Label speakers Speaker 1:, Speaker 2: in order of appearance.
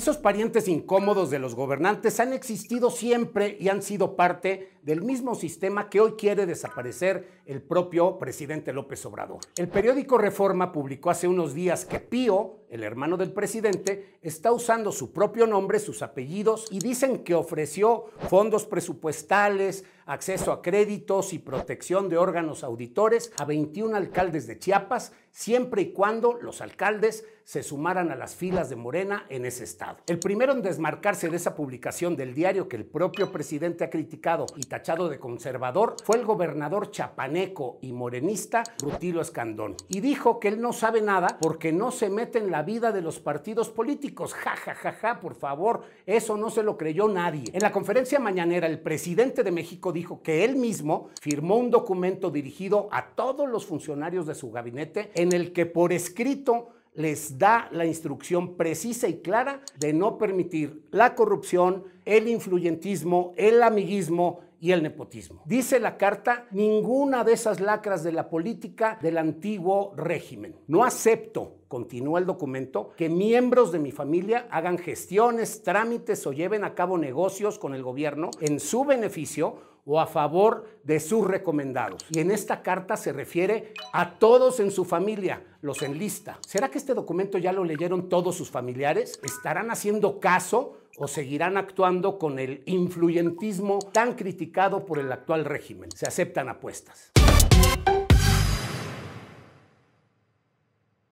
Speaker 1: Esos parientes incómodos de los gobernantes han existido siempre y han sido parte del mismo sistema que hoy quiere desaparecer el propio presidente López Obrador. El periódico Reforma publicó hace unos días que Pío el hermano del presidente, está usando su propio nombre, sus apellidos y dicen que ofreció fondos presupuestales, acceso a créditos y protección de órganos auditores a 21 alcaldes de Chiapas, siempre y cuando los alcaldes se sumaran a las filas de Morena en ese estado. El primero en desmarcarse de esa publicación del diario que el propio presidente ha criticado y tachado de conservador fue el gobernador chapaneco y morenista Rutilo Escandón, y dijo que él no sabe nada porque no se mete en la la vida de los partidos políticos. Ja, ja, ja, ja, por favor, eso no se lo creyó nadie. En la conferencia mañanera, el presidente de México dijo que él mismo firmó un documento dirigido a todos los funcionarios de su gabinete en el que por escrito les da la instrucción precisa y clara de no permitir la corrupción, el influyentismo, el amiguismo, y el nepotismo. Dice la carta, ninguna de esas lacras de la política del antiguo régimen. No acepto continúa el documento, que miembros de mi familia hagan gestiones, trámites o lleven a cabo negocios con el gobierno en su beneficio o a favor de sus recomendados. Y en esta carta se refiere a todos en su familia, los enlista. ¿Será que este documento ya lo leyeron todos sus familiares? ¿Estarán haciendo caso o seguirán actuando con el influyentismo tan criticado por el actual régimen? Se aceptan apuestas.